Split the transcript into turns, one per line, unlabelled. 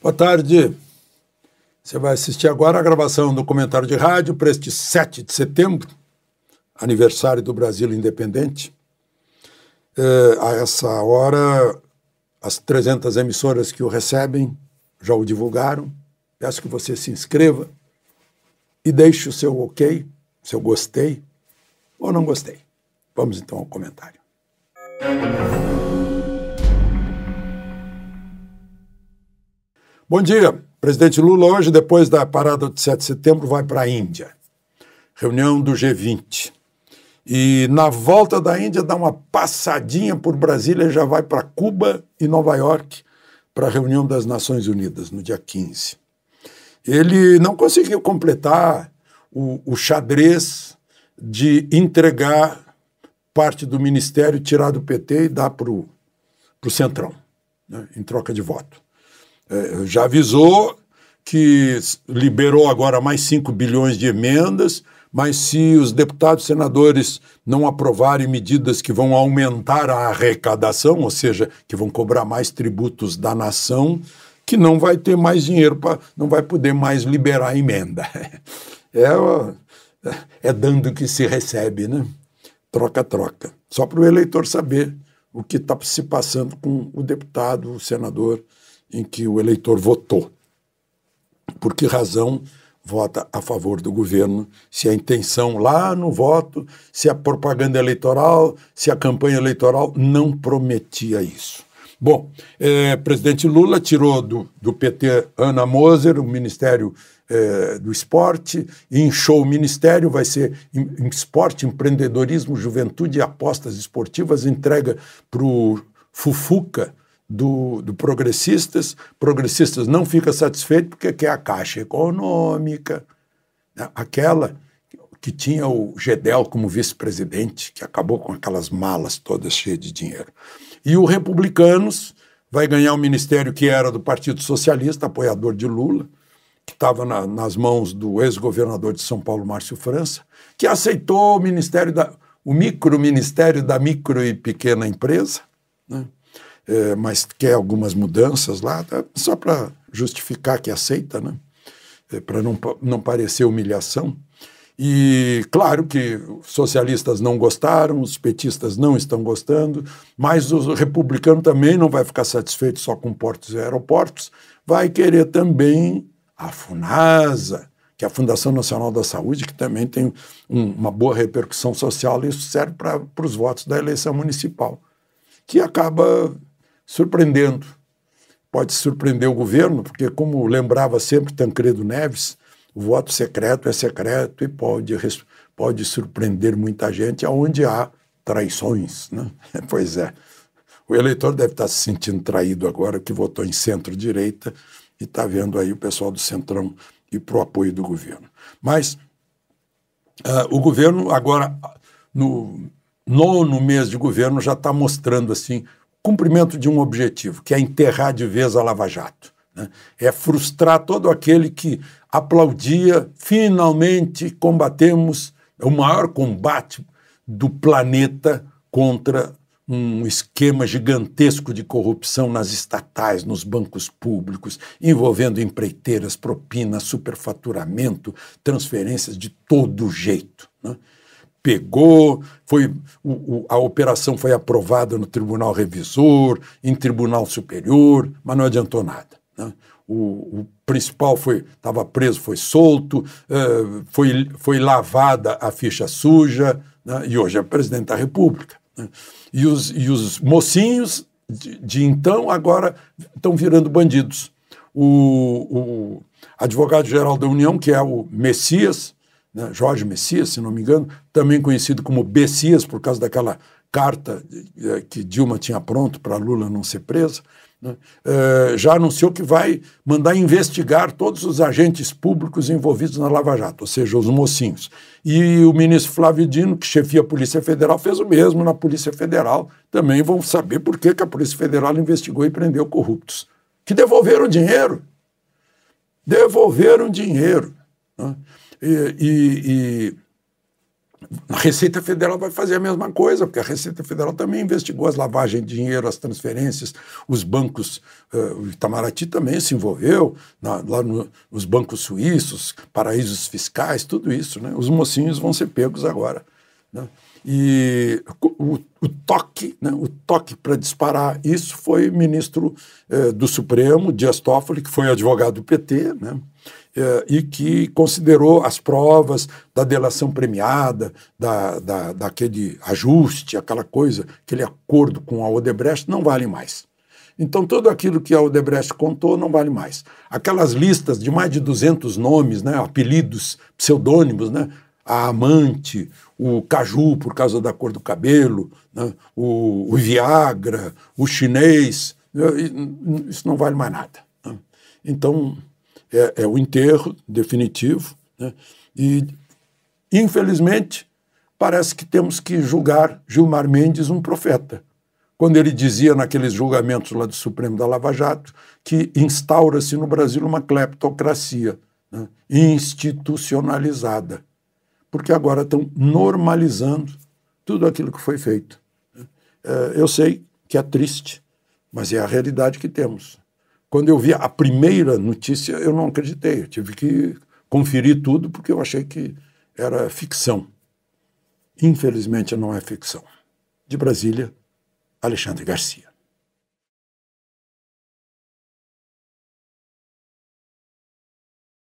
Boa tarde. Você vai assistir agora a gravação do comentário de rádio para este 7 de setembro, aniversário do Brasil independente. É, a essa hora, as 300 emissoras que o recebem já o divulgaram. Peço que você se inscreva e deixe o seu ok, seu gostei ou não gostei. Vamos então ao comentário. Bom dia. Presidente Lula, hoje, depois da parada de 7 de setembro, vai para a Índia. Reunião do G20. E na volta da Índia, dá uma passadinha por Brasília e já vai para Cuba e Nova York para a reunião das Nações Unidas, no dia 15. Ele não conseguiu completar o, o xadrez de entregar parte do ministério, tirar do PT e dar para o Centrão, né, em troca de voto. É, já avisou que liberou agora mais 5 bilhões de emendas, mas se os deputados e senadores não aprovarem medidas que vão aumentar a arrecadação, ou seja, que vão cobrar mais tributos da nação, que não vai ter mais dinheiro, para não vai poder mais liberar a emenda. É, é dando que se recebe, né? Troca-troca. Só para o eleitor saber o que está se passando com o deputado, o senador em que o eleitor votou. Por que razão vota a favor do governo, se a intenção lá no voto, se a propaganda eleitoral, se a campanha eleitoral não prometia isso. Bom, é, presidente Lula tirou do, do PT Ana Moser, o Ministério é, do Esporte, e inchou o Ministério, vai ser em, em esporte, empreendedorismo, juventude e apostas esportivas, entrega para o Fufuca, do, do, progressistas. Progressistas não fica satisfeito porque quer a Caixa Econômica, né? aquela que tinha o Gedel como vice-presidente, que acabou com aquelas malas todas cheias de dinheiro. E o Republicanos vai ganhar o ministério que era do Partido Socialista, apoiador de Lula, que estava na, nas mãos do ex-governador de São Paulo, Márcio França, que aceitou o ministério da o micro ministério da micro e pequena empresa, né? é, mas quer algumas mudanças lá, tá? só para justificar que aceita, né? É, eh, para não, não parecer humilhação. E claro que os socialistas não gostaram, os petistas não estão gostando, mas o republicano também não vai ficar satisfeito só com portos e aeroportos, vai querer também a FUNASA, que é a Fundação Nacional da Saúde, que também tem um, uma boa repercussão social, e isso serve para os votos da eleição municipal, que acaba surpreendendo. Pode surpreender o governo, porque, como lembrava sempre Tancredo Neves, o voto secreto é secreto e pode, pode surpreender muita gente aonde há traições. Né? pois é. O eleitor deve estar se sentindo traído agora que votou em centro-direita e está vendo aí o pessoal do Centrão e para o apoio do governo. Mas uh, o governo agora, no nono mês de governo, já está mostrando assim cumprimento de um objetivo, que é enterrar de vez a Lava Jato. Né? É frustrar todo aquele que aplaudia, finalmente combatemos o maior combate do planeta contra um esquema gigantesco de corrupção nas estatais, nos bancos públicos, envolvendo empreiteiras, propinas, superfaturamento, transferências de todo jeito. Né? pegou, foi o, o, a operação foi aprovada no Tribunal Revisor, em Tribunal Superior, mas não adiantou nada. Né? O, o, principal foi estava preso, foi solto, uh, foi, foi lavada a ficha suja, né? e hoje é presidente da República. Né? E, os, e os mocinhos de, de então agora estão virando bandidos. O, o advogado-geral da União, que é o Messias, né, Jorge Messias, se não me engano, também conhecido como Bessias, por causa daquela carta eh, que Dilma tinha pronto para Lula não ser presa, né, eh, já anunciou que vai mandar investigar todos os agentes públicos envolvidos na Lava Jato, ou seja, os mocinhos. E o ministro Flávio Dino, que chefia a Polícia Federal, fez o mesmo na Polícia Federal. Também vão saber por que, que a Polícia Federal investigou e prendeu corruptos, que devolveram dinheiro. Devolveram dinheiro. Né? E, e, a Receita Federal vai fazer a mesma coisa, porque a Receita Federal também investigou as lavagens de dinheiro, as transferências, os bancos. Uh, o Itamaraty também se envolveu, na, lá nos bancos suíços, paraísos fiscais, tudo isso. Né? Os mocinhos vão ser pegos agora. Né? E o, o, toque, né, o toque para disparar isso foi ministro eh, do Supremo, Dias Toffoli, que foi advogado do PT, né, é, e que considerou as provas da delação premiada, da, da, daquele ajuste, aquela coisa, aquele acordo com a Odebrecht, não vale mais. Então, tudo aquilo que a Odebrecht contou não vale mais. Aquelas listas de mais de 200 nomes, né, apelidos, pseudônimos, né, a amante, o caju por causa da cor do cabelo, né, o, o, Viagra, o chinês, né, isso não vale mais nada. Né. Então, é, é o enterro definitivo. Né? E, infelizmente, parece que temos que julgar Gilmar Mendes um profeta. Quando ele dizia naqueles julgamentos lá do Supremo da Lava Jato que instaura-se no Brasil uma cleptocracia né? institucionalizada, porque agora estão normalizando tudo aquilo que foi feito. Né? É, eu sei que é triste, mas é a realidade que temos. Quando eu vi a primeira notícia, eu não acreditei. Eu tive que conferir tudo porque eu achei que era ficção. Infelizmente, não é ficção. De Brasília, Alexandre Garcia.